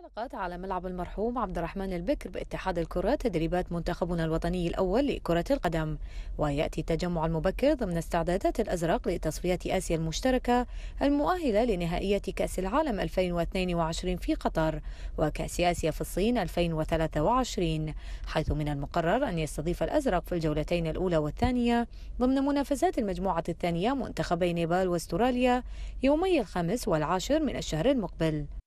انطلقت على ملعب المرحوم عبد الرحمن البكر باتحاد الكرة تدريبات منتخبنا الوطني الأول لكرة القدم ويأتي التجمع المبكر ضمن استعدادات الأزرق لتصفيات آسيا المشتركة المؤهلة لنهائية كأس العالم 2022 في قطر وكأس آسيا في الصين 2023 حيث من المقرر أن يستضيف الأزرق في الجولتين الأولى والثانية ضمن منافسات المجموعة الثانية منتخبي نيبال واستراليا يومي الخامس والعاشر من الشهر المقبل